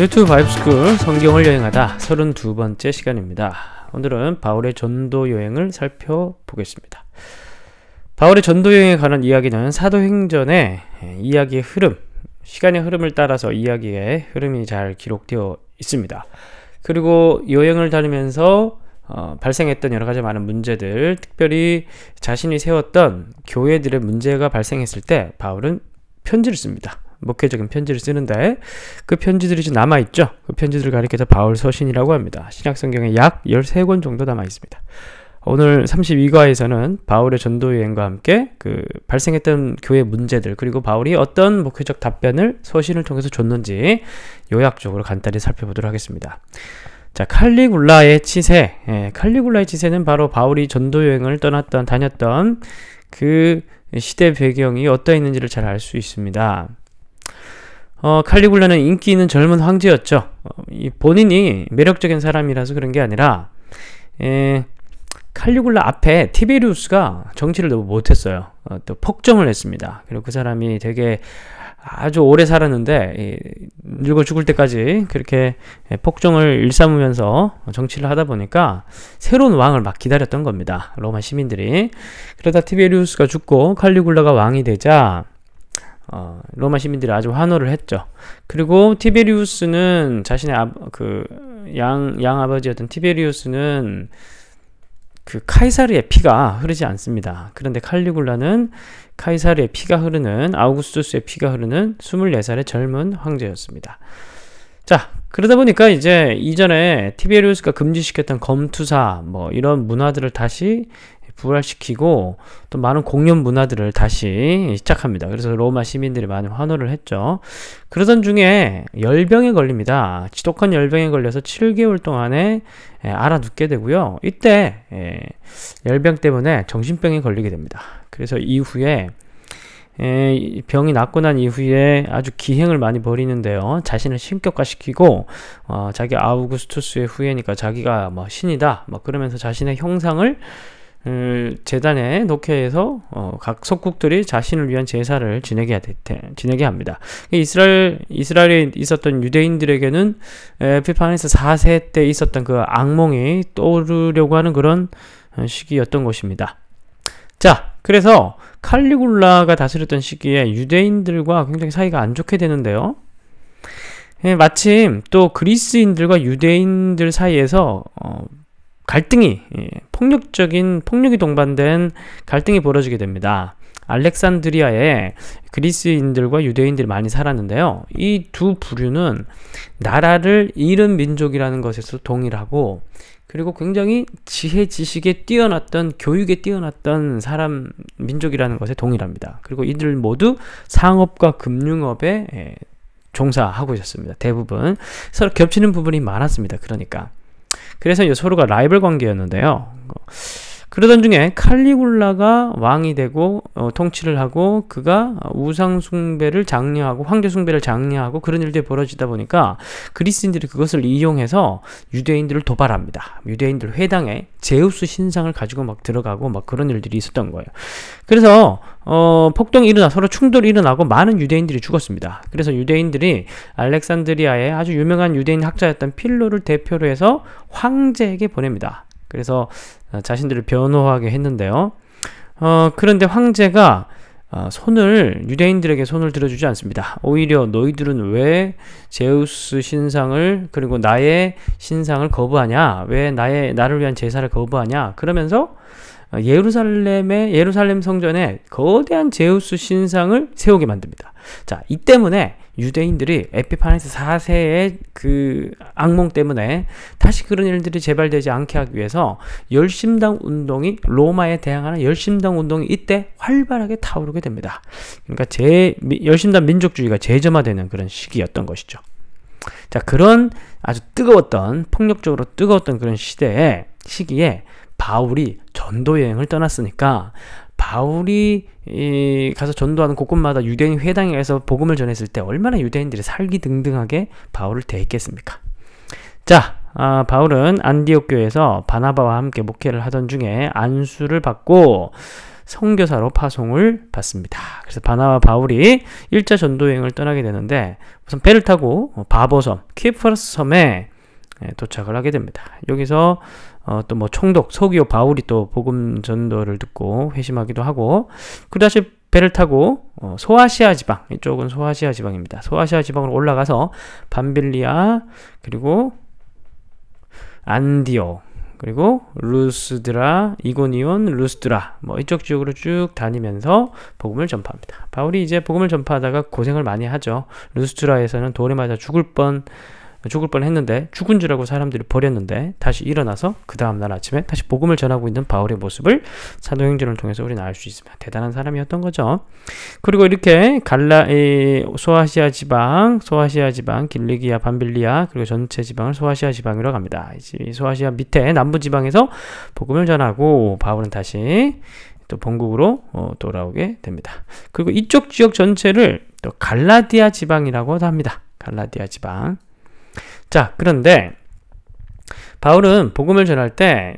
유튜브 바이브스쿨 성경을 여행하다 32번째 시간입니다. 오늘은 바울의 전도 여행을 살펴보겠습니다. 바울의 전도 여행에 관한 이야기는 사도행전의 이야기의 흐름, 시간의 흐름을 따라서 이야기의 흐름이 잘 기록되어 있습니다. 그리고 여행을 다니면서 어, 발생했던 여러 가지 많은 문제들, 특별히 자신이 세웠던 교회들의 문제가 발생했을 때 바울은 편지를 씁니다. 목회적인 편지를 쓰는데 그 편지들이 지금 남아있죠. 그 편지들을 가리켜서 바울 서신이라고 합니다. 신약성경에 약 13권 정도 남아있습니다. 오늘 32과에서는 바울의 전도 여행과 함께 그 발생했던 교회 문제들 그리고 바울이 어떤 목회적 답변을 서신을 통해서 줬는지 요약적으로 간단히 살펴보도록 하겠습니다. 자, 칼리굴라의 치세. 예, 칼리굴라의 치세는 바로 바울이 전도 여행을 떠났던 다녔던 그 시대 배경이 어떠했는지를 잘 알 수 있습니다. 어, 칼리굴라는 인기 있는 젊은 황제였죠. 어, 본인이 매력적인 사람이라서 그런 게 아니라 에, 예, 칼리굴라 앞에 티베리우스가 정치를 너무 못했어요. 어, 또 폭정을 했습니다. 그리고 그 사람이 되게 아주 오래 살았는데 이, 늙어 죽을 때까지 그렇게 예, 폭정을 일삼으면서 정치를 하다 보니까 새로운 왕을 막 기다렸던 겁니다. 로마 시민들이 그러다 티베리우스가 죽고 칼리굴라가 왕이 되자 어, 로마 시민들이 아주 환호를 했죠. 그리고 티베리우스는 자신의 아, 그양 양 아버지였던 티베리우스는 그 카이사르의 피가 흐르지 않습니다. 그런데 칼리굴라는 카이사르의 피가 흐르는 아우구스투스의 피가 흐르는 24살의 젊은 황제였습니다. 자, 그러다 보니까 이제 이전에 티베리우스가 금지시켰던 검투사 뭐 이런 문화들을 다시 부활시키고 또 많은 공연 문화들을 다시 시작합니다. 그래서 로마 시민들이 많이 환호를 했죠. 그러던 중에 열병에 걸립니다. 지독한 열병에 걸려서 7개월 동안에 예, 알아눕게 되고요. 이때 예, 열병 때문에 정신병에 걸리게 됩니다. 그래서 이후에 예, 병이 낫고 난 이후에 아주 기행을 많이 벌이는데요. 자신을 신격화시키고 어, 자기 아우구스투스의 후예니까 자기가 뭐 신이다. 막 뭐 그러면서 자신의 형상을 재단에 놓게 해서 어, 각 속국들이 자신을 위한 제사를 지내게, 됐대, 지내게 합니다. 이스라엘 이스라엘에 있었던 유대인들에게는 에피파네스 4세 때 있었던 그 악몽이 떠오르려고 하는 그런 시기였던 것입니다. 자, 그래서 칼리굴라가 다스렸던 시기에 유대인들과 굉장히 사이가 안 좋게 되는데요. 예, 마침 또 그리스인들과 유대인들 사이에서 어, 갈등이 예, 폭력적인 폭력이 동반된 갈등이 벌어지게 됩니다. 알렉산드리아에 그리스인들과 유대인들이 많이 살았는데요. 이 두 부류는 나라를 잃은 민족이라는 것에서 동일하고 그리고 굉장히 지혜 지식에 뛰어났던 교육에 뛰어났던 사람 민족이라는 것에 동일합니다. 그리고 이들 모두 상업과 금융업에 예, 종사하고 있었습니다. 대부분 서로 겹치는 부분이 많았습니다. 그러니까 그래서 이 서로가 라이벌 관계였는데요. 그러던 중에 칼리굴라가 왕이 되고 어, 통치를 하고 그가 우상 숭배를 장려하고 황제 숭배를 장려하고 그런 일들이 벌어지다 보니까 그리스인들이 그것을 이용해서 유대인들을 도발합니다. 유대인들 회당에 제우스 신상을 가지고 막 들어가고 막 그런 일들이 있었던 거예요. 그래서 어, 폭동이 일어나 서로 충돌이 일어나고 많은 유대인들이 죽었습니다. 그래서 유대인들이 알렉산드리아의 아주 유명한 유대인 학자였던 필로를 대표로 해서 황제에게 보냅니다. 그래서 어, 자신들을 변호하게 했는데요. 어, 그런데 황제가 어, 손을 유대인들에게 손을 들어주지 않습니다. 오히려 너희들은 왜 제우스 신상을 그리고 나의 신상을 거부하냐? 왜 나의 나를 위한 제사를 거부하냐? 그러면서 어, 예루살렘의 예루살렘 성전에 거대한 제우스 신상을 세우게 만듭니다. 자, 이 때문에 유대인들이 에피파네스 4세의 그 악몽 때문에 다시 그런 일들이 재발되지 않게 하기 위해서 열심당 운동이 로마에 대항하는 열심당 운동이 이때 활발하게 타오르게 됩니다. 그러니까 제 열심당 민족주의가 재점화되는 그런 시기였던 것이죠. 자, 그런 아주 뜨거웠던 폭력적으로 뜨거웠던 그런 시대에 시기에 바울이 전도 여행을 떠났으니까 바울이 가서 전도하는 곳곳마다 유대인 회당에 가서 복음을 전했을 때 얼마나 유대인들이 살기 등등하게 바울을 대했겠습니까? 자, 아, 바울은 안디옥 교에서 바나바와 함께 목회를 하던 중에 안수를 받고 성교사로 파송을 받습니다. 그래서 바나와 바울이 1차 전도 여행을 떠나게 되는데 우선 배를 타고 바보섬, 키프러스 섬에 예, 도착을 하게 됩니다. 여기서 어, 또뭐 총독 소기요 바울이 또 복음 전도를 듣고 회심하기도 하고 그 다시 배를 타고 어, 소아시아 지방 이쪽은 소아시아 지방입니다. 소아시아 지방으로 올라가서 밤빌리아 그리고 안디오 그리고 루스드라, 이고니온, 루스드라 뭐 이쪽 지역으로 쭉 다니면서 복음을 전파합니다. 바울이 이제 복음을 전파하다가 고생을 많이 하죠. 루스드라에서는 돌에 맞아 죽을 뻔 죽을 뻔했는데 죽은 줄 알고 사람들이 버렸는데 다시 일어나서 그 다음날 아침에 다시 복음을 전하고 있는 바울의 모습을 사도행전을 통해서 우리는 알 수 있습니다. 대단한 사람이었던 거죠. 그리고 이렇게 갈라 에, 소아시아 지방, 소아시아 지방, 길리기아, 반빌리아 그리고 전체 지방을 소아시아 지방으로 갑니다. 소아시아 밑에 남부 지방에서 복음을 전하고 바울은 다시 또 본국으로 어, 돌아오게 됩니다. 그리고 이쪽 지역 전체를 또 갈라디아 지방이라고 도 합니다. 갈라디아 지방. 자, 그런데 바울은 복음을 전할 때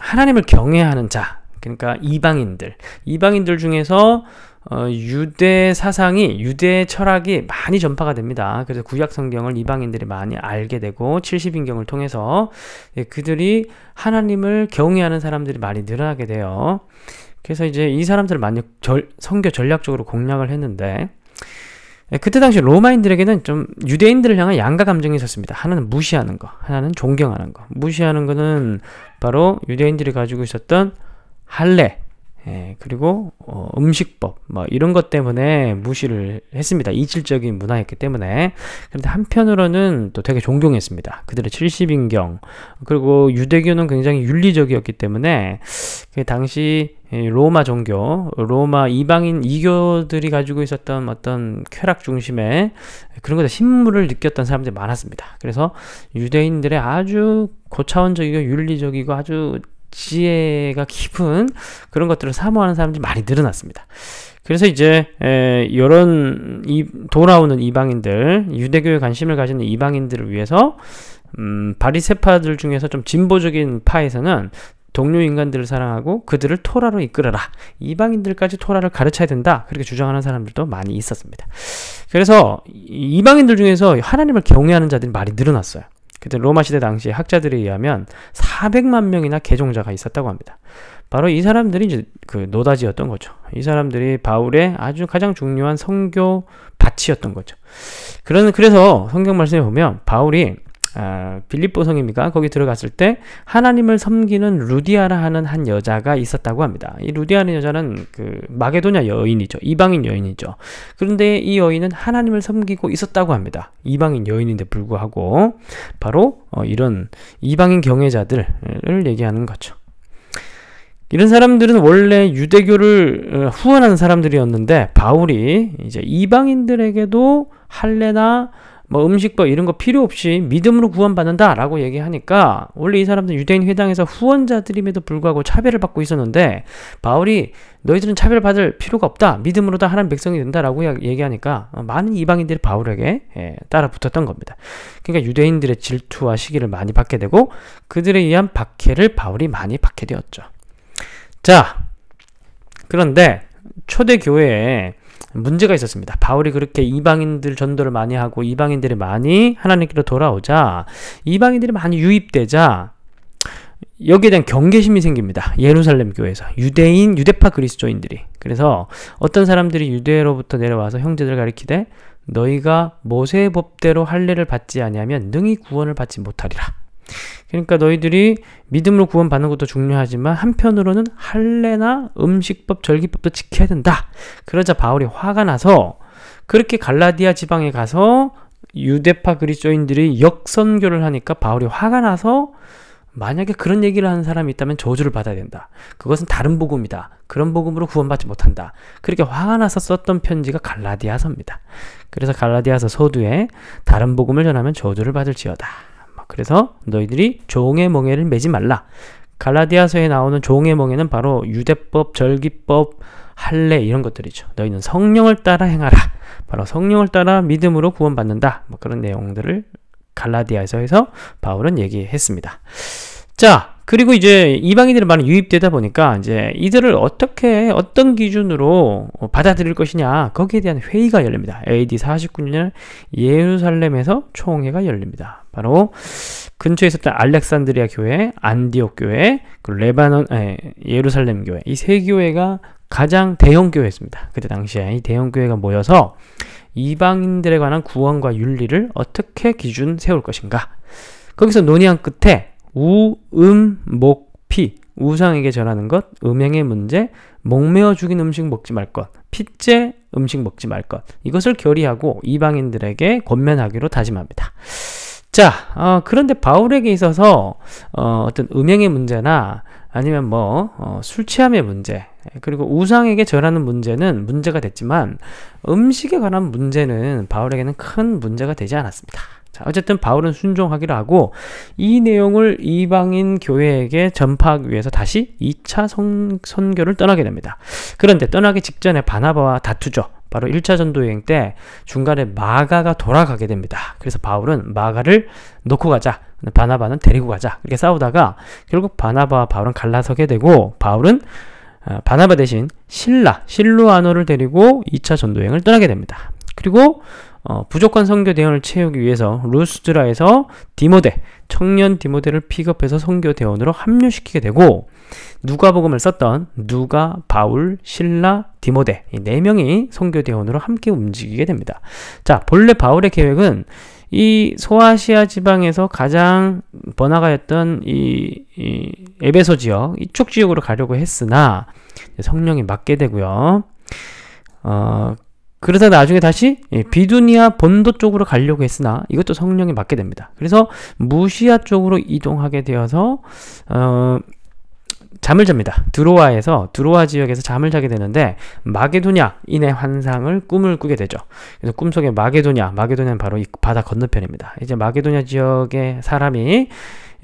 하나님을 경외하는 자, 그러니까 이방인들, 이방인들 중에서 어, 유대 사상이 유대 철학이 많이 전파가 됩니다. 그래서 구약 성경을 이방인들이 많이 알게 되고 70인경을 통해서 예, 그들이 하나님을 경외하는 사람들이 많이 늘어나게 돼요. 그래서 이제 이 사람들을 많이 절, 성교 전략적으로 공략을 했는데 예, 그때 당시 로마인들에게는 좀 유대인들을 향한 양가 감정이 있었습니다. 하나는 무시하는 거, 하나는 존경하는 거. 무시하는 거는 바로 유대인들이 가지고 있었던 할례, 예, 그리고 어, 음식법 뭐 이런 것 때문에 무시를 했습니다. 이질적인 문화였기 때문에 그런데 한편으로는 또 되게 존경했습니다. 그들의 70인경 그리고 유대교는 굉장히 윤리적이었기 때문에 그 당시 예, 로마 종교, 로마 이방인 이교들이 가지고 있었던 어떤 쾌락 중심의 그런 것에 신물을 느꼈던 사람들이 많았습니다. 그래서 유대인들의 아주 고차원적이고 윤리적이고 아주 지혜가 깊은 그런 것들을 사모하는 사람들이 많이 늘어났습니다. 그래서 이제 에, 이런 이, 돌아오는 이방인들, 유대교에 관심을 가지는 이방인들을 위해서 음, 바리세파들 중에서 좀 진보적인 파에서는 동료 인간들을 사랑하고 그들을 토라로 이끌어라. 이방인들까지 토라를 가르쳐야 된다. 그렇게 주장하는 사람들도 많이 있었습니다. 그래서 이방인들 중에서 하나님을 경외하는 자들이 많이 늘어났어요. 그때 로마 시대 당시 학자들에 의하면 400만 명이나 개종자가 있었다고 합니다. 바로 이 사람들이 이제 그 노다지였던 거죠. 이 사람들이 바울의 아주 가장 중요한 성교 밭이었던 거죠. 그런 그래서 성경 말씀에 보면 바울이 어, 빌립보 성입니까? 거기 들어갔을 때 하나님을 섬기는 루디아라 하는 한 여자가 있었다고 합니다. 이 루디아는 여자는 그 마게도냐 여인이죠. 이방인 여인이죠. 그런데 이 여인은 하나님을 섬기고 있었다고 합니다. 이방인 여인인데 불구하고 바로 어, 이런 이방인 경외자들을 얘기하는 거죠. 이런 사람들은 원래 유대교를 어, 후원하는 사람들이었는데 바울이 이제 이방인들에게도 할례나 뭐 음식법 이런 거 필요 없이 믿음으로 구원받는다 라고 얘기하니까 원래 이 사람들은 유대인 회당에서 후원자들임에도 불구하고 차별을 받고 있었는데 바울이 너희들은 차별받을 필요가 없다 믿음으로 다 하나님 백성이 된다 라고 얘기하니까 많은 이방인들이 바울에게 예, 따라 붙었던 겁니다 그러니까 유대인들의 질투와 시기를 많이 받게 되고 그들에 의한 박해를 바울이 많이 받게 되었죠 자 그런데 초대교회에 문제가 있었습니다. 바울이 그렇게 이방인들 전도를 많이 하고 이방인들이 많이 하나님께로 돌아오자 이방인들이 많이 유입되자 여기에 대한 경계심이 생깁니다. 예루살렘 교회에서 유대인 유대파 그리스도인들이 그래서 어떤 사람들이 유대로부터 내려와서 형제들 가리키되 너희가 모세의 법대로 할례를 받지 아니하면 능히 구원을 받지 못하리라. 그러니까 너희들이 믿음으로 구원받는 것도 중요하지만 한편으로는 할례나 음식법, 절기법도 지켜야 된다. 그러자 바울이 화가 나서 그렇게 갈라디아 지방에 가서 유대파 그리스도인들이 역선교를 하니까 바울이 화가 나서 만약에 그런 얘기를 하는 사람이 있다면 저주를 받아야 된다. 그것은 다른 복음이다. 그런 복음으로 구원받지 못한다. 그렇게 화가 나서 썼던 편지가 갈라디아서입니다. 그래서 갈라디아서 서두에 다른 복음을 전하면 저주를 받을지어다. 그래서 너희들이 종의 멍에를 매지 말라. 갈라디아서에 나오는 종의 멍에는 바로 유대법, 절기법, 할례 이런 것들이죠. 너희는 성령을 따라 행하라. 바로 성령을 따라 믿음으로 구원받는다. 뭐 그런 내용들을 갈라디아서에서 바울은 얘기했습니다. 자, 그리고 이제 이방인들이 많이 유입되다 보니까 이제 이들을 어떻게 어떤 기준으로 어, 받아들일 것이냐 거기에 대한 회의가 열립니다. AD 49년 예루살렘에서 총회가 열립니다. 바로 근처에 있었던 알렉산드리아 교회, 안디옥 교회, 그리고 레바논 에, 예루살렘 교회 이 세 교회가 가장 대형 교회였습니다. 그때 당시에 이 대형 교회가 모여서 이방인들에 관한 구원과 윤리를 어떻게 기준 세울 것인가 거기서 논의한 끝에 우, 음, 목, 피. 우상에게 절하는 것, 음행의 문제, 목매어 죽인 음식 먹지 말 것, 핏째 음식 먹지 말 것. 이것을 결의하고 이방인들에게 권면하기로 다짐합니다. 자, 어, 그런데 바울에게 있어서 어, 어떤 음행의 문제나 아니면 뭐 어, 술취함의 문제 그리고 우상에게 절하는 문제는 문제가 됐지만 음식에 관한 문제는 바울에게는 큰 문제가 되지 않았습니다. 자, 어쨌든 바울은 순종하기로 하고 이 내용을 이방인 교회에게 전파하기 위해서 다시 2차 선, 선교를 떠나게 됩니다. 그런데 떠나기 직전에 바나바와 다투죠. 바로 1차 전도 여행 때 중간에 마가가 돌아가게 됩니다. 그래서 바울은 마가를 놓고 가자. 바나바는 데리고 가자. 이렇게 싸우다가 결국 바나바와 바울은 갈라서게 되고 바울은 어, 바나바 대신 신라, 실루아노를 데리고 2차 전도 여행을 떠나게 됩니다. 그리고 어, 부족한 선교 대원을 채우기 위해서 루스드라에서 디모데, 청년 디모데를 픽업해서 선교 대원으로 합류시키게 되고 누가복음을 썼던 누가, 바울, 신라, 디모데 이 네 명이 선교 대원으로 함께 움직이게 됩니다. 자, 본래 바울의 계획은 이 소아시아 지방에서 가장 번화가였던 이, 이 에베소 지역, 이쪽 지역으로 가려고 했으나 성령이 맞게 되고요. 어, 그러다 나중에 다시 예, 비두니아 본도 쪽으로 가려고 했으나 이것도 성령이 맞게 됩니다. 그래서 무시아 쪽으로 이동하게 되어서 어, 잠을 잡니다. 드로아에서 드로아 지역에서 잠을 자게 되는데 마게도냐인의 환상을 꿈을 꾸게 되죠. 그래서 꿈속에 마게도냐, 마게도냐는 바로 이 바다 건너편입니다. 이제 마게도냐 지역의 사람이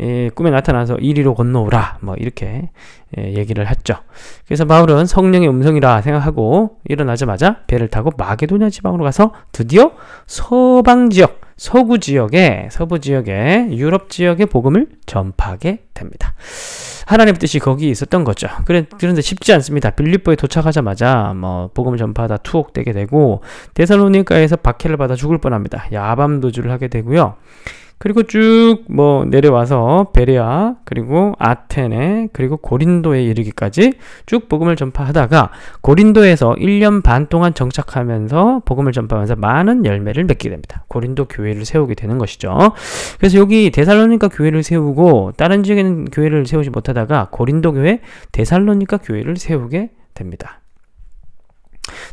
예, 꿈에 나타나서 이리로 건너오라 뭐 이렇게 예, 얘기를 했죠. 그래서 바울은 성령의 음성이라 생각하고 일어나자마자 배를 타고 마게도냐 지방으로 가서 드디어 서방 지역, 서구 지역에 서부 지역에 유럽 지역에 복음을 전파하게 됩니다. 하나님의 뜻이 거기 있었던 거죠. 그래, 그런데 쉽지 않습니다. 빌립보에 도착하자마자 뭐복음 전파하다 투옥되게 되고 대살로니카에서 박해를 받아 죽을 뻔합니다. 야밤 도주를 하게 되고요. 그리고 쭉 뭐 내려와서 베레아 그리고 아테네 그리고 고린도에 이르기까지 쭉 복음을 전파하다가 고린도에서 1년 반 동안 정착하면서 복음을 전파하면서 많은 열매를 맺게 됩니다. 고린도 교회를 세우게 되는 것이죠. 그래서 여기 데살로니카 교회를 세우고 다른 지역에는 교회를 세우지 못하다가 고린도 교회 데살로니카 교회를 세우게 됩니다.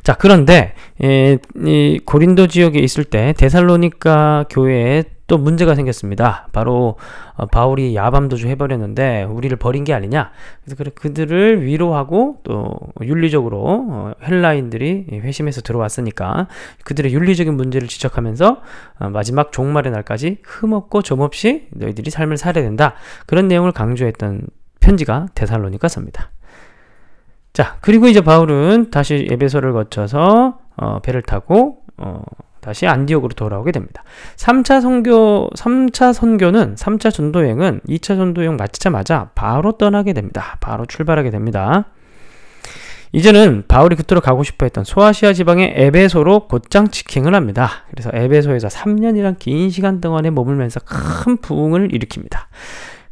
자, 그런데 이, 이 고린도 지역에 있을 때 데살로니가 교회에 또 문제가 생겼습니다. 바로 어, 바울이 야밤도주 해버렸는데 우리를 버린 게 아니냐. 그래서 그들을 위로하고 또 윤리적으로 어, 헬라인들이 회심해서 들어왔으니까 그들의 윤리적인 문제를 지적하면서 어, 마지막 종말의 날까지 흠없고 점없이 너희들이 삶을 살아야 된다. 그런 내용을 강조했던 편지가 데살로니가서입니다. 자, 그리고 이제 바울은 다시 에베소를 거쳐서 어, 배를 타고 어, 다시 안디옥으로 돌아오게 됩니다. 3차 선교, 3차 선교는 3차 전도여행은 2차 전도여행 마치자마자 바로 떠나게 됩니다. 바로 출발하게 됩니다. 이제는 바울이 그토록 가고 싶어 했던 소아시아 지방의 에베소로 곧장 직행을 합니다. 그래서 에베소에서 3년이란 긴 시간 동안에 머물면서 큰 부흥을 일으킵니다.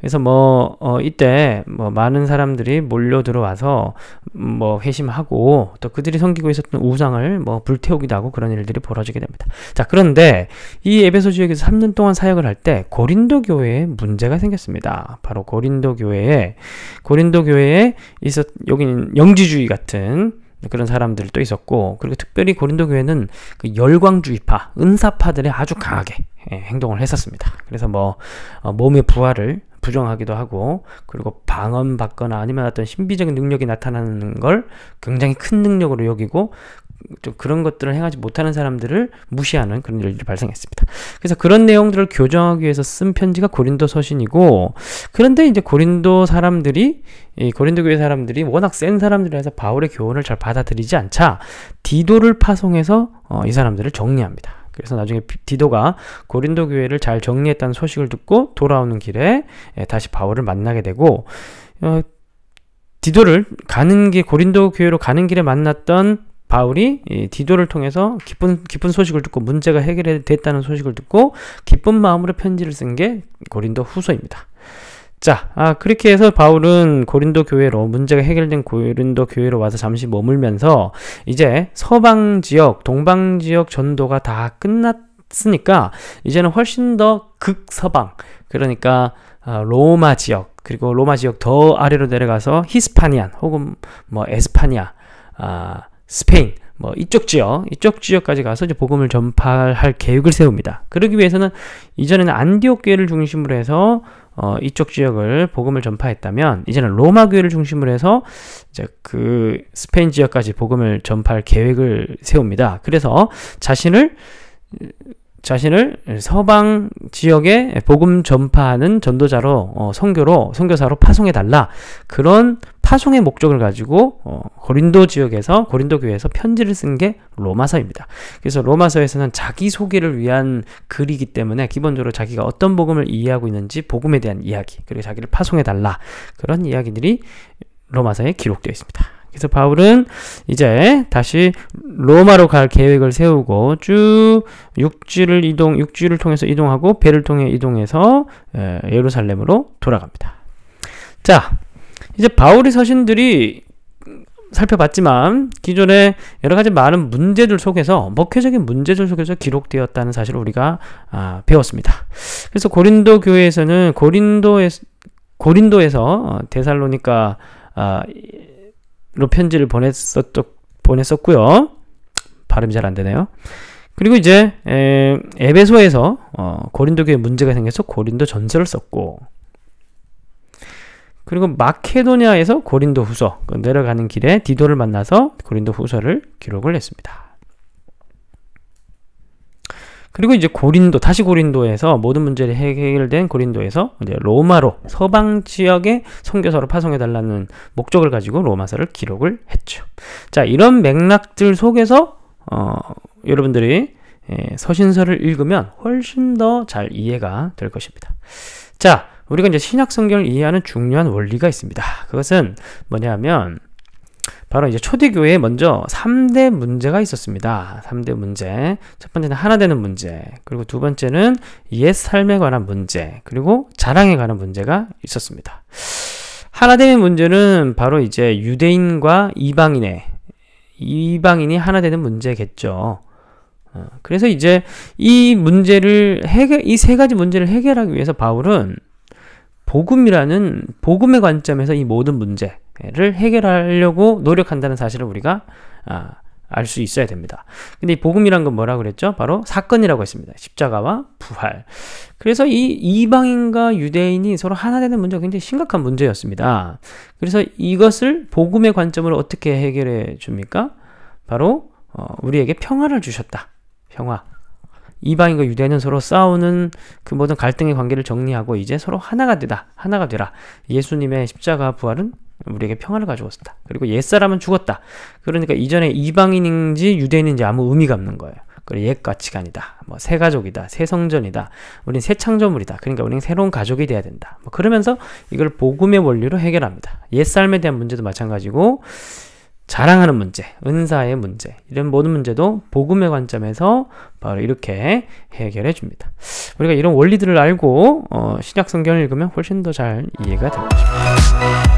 그래서 뭐 어, 이때 뭐 많은 사람들이 몰려 들어와서 뭐 회심하고 또 그들이 섬기고 있었던 우상을 뭐 불태우기도 하고 그런 일들이 벌어지게 됩니다. 자 그런데 이 에베소 지역에서 3년 동안 사역을 할 때 고린도 교회에 문제가 생겼습니다. 바로 고린도 교회에 고린도 교회에 있었 여기는 영지주의 같은 그런 사람들도 있었고 그리고 특별히 고린도 교회는 그 열광주의파 은사파들이 아주 강하게 예, 행동을 했었습니다. 그래서 뭐 어, 몸의 부활을 부정하기도 하고 그리고 방언받거나 아니면 어떤 신비적인 능력이 나타나는 걸 굉장히 큰 능력으로 여기고 좀 그런 것들을 행하지 못하는 사람들을 무시하는 그런 일들이 발생했습니다. 그래서 그런 내용들을 교정하기 위해서 쓴 편지가 고린도 서신이고 그런데 이제 고린도 사람들이 고린도 교회 사람들이 워낙 센 사람들이라서 바울의 교훈을 잘 받아들이지 않자 디도를 파송해서 어, 이 사람들을 정리합니다. 그래서 나중에 디도가 고린도 교회를 잘 정리했다는 소식을 듣고 돌아오는 길에 예, 다시 바울을 만나게 되고 어, 디도를 가는 길 고린도 교회로 가는 길에 만났던 바울이 디도를 통해서 기쁜 기쁜 소식을 듣고 문제가 해결됐다는 소식을 듣고 기쁜 마음으로 편지를 쓴 게 고린도 후서입니다. 자, 아, 그렇게 해서 바울은 고린도 교회로, 문제가 해결된 고린도 교회로 와서 잠시 머물면서 이제 서방 지역, 동방 지역 전도가 다 끝났으니까 이제는 훨씬 더 극서방, 그러니까 아, 로마 지역, 그리고 로마 지역 더 아래로 내려가서 히스파니안 혹은 뭐 에스파니아, 아, 스페인, 뭐 이쪽 지역, 이쪽 지역까지 가서 이제 복음을 전파할 계획을 세웁니다. 그러기 위해서는 이전에는 안디옥 교회를 중심으로 해서 어, 이쪽 지역을 복음을 전파했다면 이제는 로마 교회를 중심으로 해서 이제 그 스페인 지역까지 복음을 전파할 계획을 세웁니다. 그래서 자신을 자신을 서방 지역에 복음 전파하는 전도자로 어, 선교로 선교사로 파송해 달라 그런 파송의 목적을 가지고 어, 고린도 지역에서 고린도 교회에서 편지를 쓴 게 로마서입니다. 그래서 로마서에서는 자기 소개를 위한 글이기 때문에 기본적으로 자기가 어떤 복음을 이해하고 있는지 복음에 대한 이야기 그리고 자기를 파송해 달라 그런 이야기들이 로마서에 기록되어 있습니다. 그래서 바울은 이제 다시 로마로 갈 계획을 세우고 쭉 육지를 이동, 육지를 통해서 이동하고 배를 통해 이동해서 예, 예루살렘으로 돌아갑니다. 자, 이제 바울의 서신들이 살펴봤지만 기존에 여러 가지 많은 문제들 속에서 목회적인 문제들 속에서 기록되었다는 사실을 우리가 아, 배웠습니다. 그래서 고린도 교회에서는 고린도에 고린도에서 어, 데살로니카 아, 로 편지를 보냈었, 보냈었고요. 발음이 잘안 되네요. 그리고 이제 에, 에베소에서 어, 고린도 교회 문제가 생겨서 고린도 전서를 썼고 그리고 마케도니아에서 고린도 후서 그 내려가는 길에 디도를 만나서 고린도 후서를 기록을 했습니다. 그리고 이제 고린도, 다시 고린도에서 모든 문제를 해결된 고린도에서 이제 로마로 서방 지역에 선교사로 파송해 달라는 목적을 가지고 로마서를 기록을 했죠. 자, 이런 맥락들 속에서 어, 여러분들이 예, 서신서를 읽으면 훨씬 더 잘 이해가 될 것입니다. 자, 우리가 이제 신약 성경을 이해하는 중요한 원리가 있습니다. 그것은 뭐냐면 바로 이제 초대교회에 먼저 3대 문제가 있었습니다. 3대 문제. 첫 번째는 하나 되는 문제. 그리고 두 번째는 옛 삶에 관한 문제. 그리고 자랑에 관한 문제가 있었습니다. 하나 되는 문제는 바로 이제 유대인과 이방인의, 이방인이 하나 되는 문제겠죠. 어, 그래서 이제 이 문제를 해결, 이 세 가지 문제를 해결하기 위해서 바울은 복음이라는, 복음의 관점에서 이 모든 문제, 를 해결하려고 노력한다는 사실을 우리가 아, 알 수 있어야 됩니다. 근데 이 복음이란 건 뭐라 그랬죠? 바로 사건이라고 했습니다. 십자가와 부활. 그래서 이 이방인과 유대인이 서로 하나 되는 문제가 굉장히 심각한 문제였습니다. 그래서 이것을 복음의 관점으로 어떻게 해결해 줍니까? 바로 어, 우리에게 평화를 주셨다. 평화. 이방인과 유대인은 서로 싸우는 그 모든 갈등의 관계를 정리하고 이제 서로 하나가 되다. 하나가 되라. 예수님의 십자가 부활은 우리에게 평화를 가져왔다. 그리고 옛사람은 죽었다. 그러니까 이전에 이방인인지 유대인인지 아무 의미가 없는 거예요. 그리고 옛 가치관이다. 뭐 새 가족이다. 새 성전이다. 우린 새 창조물이다. 그러니까 우린 새로운 가족이 돼야 된다. 뭐 그러면서 이걸 복음의 원리로 해결합니다. 옛 삶에 대한 문제도 마찬가지고 자랑하는 문제, 은사의 문제, 이런 모든 문제도 복음의 관점에서 바로 이렇게 해결해 줍니다. 우리가 이런 원리들을 알고 어, 신약 성경을 읽으면 훨씬 더 잘 이해가 될 것입니다.